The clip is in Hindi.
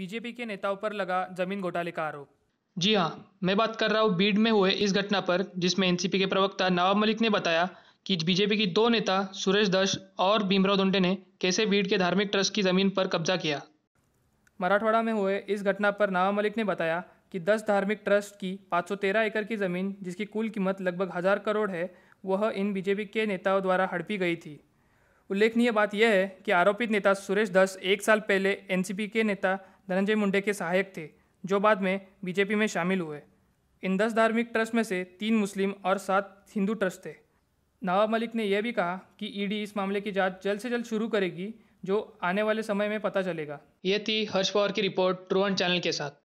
बीजेपी के नेताओं पर लगा जमीन घोटाले का आरोप जी हाँ मैं बात कर रहा हूँ बीड में हुए इस घटना पर जिसमें एनसीपी के प्रवक्ता नवाब मलिक ने बताया कि बीजेपी की दो नेता सुरेश दश और भीमराव दुंडे ने कैसे बीड के धार्मिक ट्रस्ट की जमीन पर कब्जा किया मराठवाड़ा में हुए इस घटना पर नवाब मलिक ने बताया कि दस धार्मिक ट्रस्ट की 513 एकड़ की ज़मीन जिसकी कुल कीमत लगभग हज़ार करोड़ है वह इन बीजेपी के नेताओं द्वारा हड़पी गई थी उल्लेखनीय बात यह है कि आरोपित नेता सुरेश दस एक साल पहले एनसीपी के नेता धनंजय मुंडे के सहायक थे जो बाद में बीजेपी में शामिल हुए इन दस धार्मिक ट्रस्ट में से तीन मुस्लिम और सात हिंदू ट्रस्ट थे नवाब मलिक ने यह भी कहा कि ईडी इस मामले की जांच जल्द से जल्द शुरू करेगी जो आने वाले समय में पता चलेगा ये थी हर्ष पवार की रिपोर्ट ट्रुवन चैनल के साथ